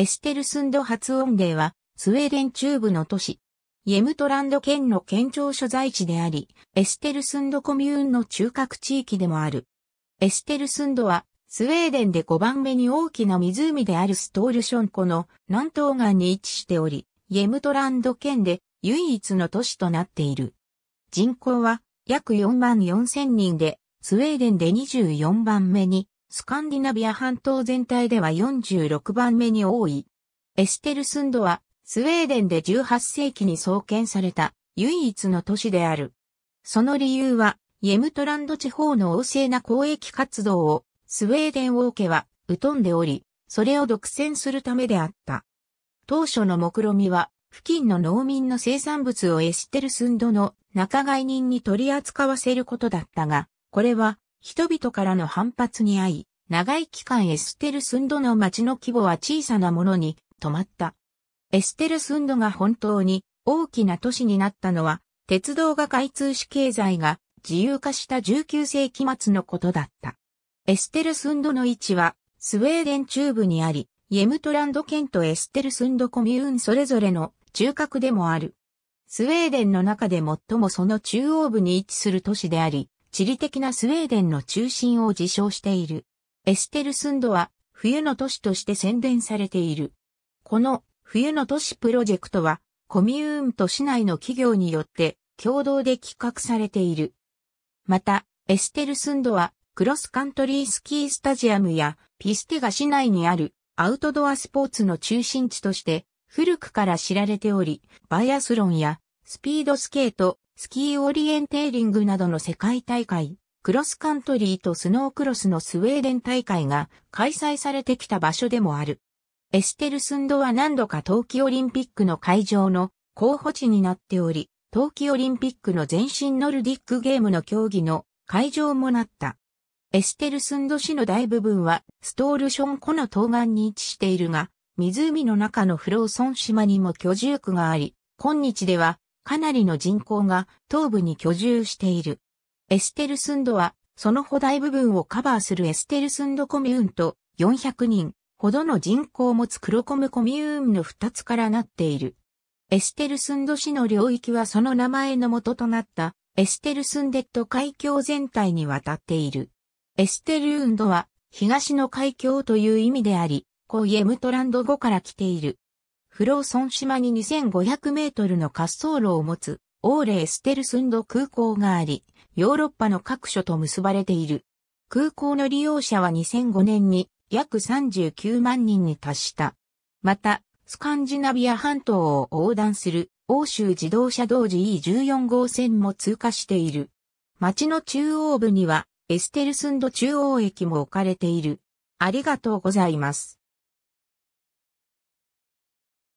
エステルスンド発音芸は、スウェーデン中部の都市、イェムトランド県の県庁所在地であり、エステルスンドコミューンの中核地域でもある。エステルスンドは、スウェーデンで5番目に大きな湖であるストールション湖の南東岸に位置しており、イェムトランド県で唯一の都市となっている。人口は約4万4千人で、スウェーデンで24番目にスカンディナビア半島全体では46番目に多い。エステルスンドは、スウェーデンで18世紀に創建された唯一の都市である。その理由は、イエムトランド地方の旺盛な交易活動をスウェーデン王家は疎んでおり、それを独占するためであった。当初の目論みは、付近の農民の生産物をエステルスンドの仲買人に取り扱わせることだったが、これは人々からの反発に遭い、長い期間エステルスンドの町の規模は小さなものに止まった。エステルスンドが本当に大きな都市になったのは、鉄道が開通し経済が自由化した19世紀末のことだった。エステルスンドの位置はスウェーデン中部にあり、イエムトランド県とエステルスンドコミューンそれぞれの中核でもある。スウェーデンの中で最もその中央部に位置する都市であり、地理的なスウェーデンの中心を自称している。エステルスンドは冬の都市として宣伝されている。この冬の都市プロジェクトはコミューンと市内の企業によって共同で企画されている。また、エステルスンドはクロスカントリースキースタジアムやピステガ市内にあるアウトドアスポーツの中心地として古くから知られており、バイアスロンやスピードスケート、スキーオリエンテーリングなどの世界大会、クロスカントリーとスノークロスのスウェーデン大会が開催されてきた場所でもある。エステルスンドは何度か冬季オリンピックの会場の候補地になっており、冬季オリンピックの前身ノルディックゲームの競技の会場もなった。エステルスンド市の大部分はストールション湖の東岸に位置しているが、湖の中のフローソン島にも居住区があり、今日ではかなりの人口が東部に居住している。エステルスンドは、その補大部分をカバーするエステルスンドコミューンと400人ほどの人口を持つクロコムコミューンの2つからなっている。エステルスンド市の領域はその名前の元となったエステルスンデッド海峡全体にわたっている。エステルウンドは東の海峡という意味であり、コイエムトランド語から来ている。フローソン島に2500メートルの滑走路を持つ、オーレーステルスンド空港があり、ヨーロッパの各所と結ばれている。空港の利用者は2005年に約39万人に達した。また、スカンジナビア半島を横断する欧州自動車同時 E14 号線も通過している。町の中央部にはエステルスンド中央駅も置かれている。ありがとうございます。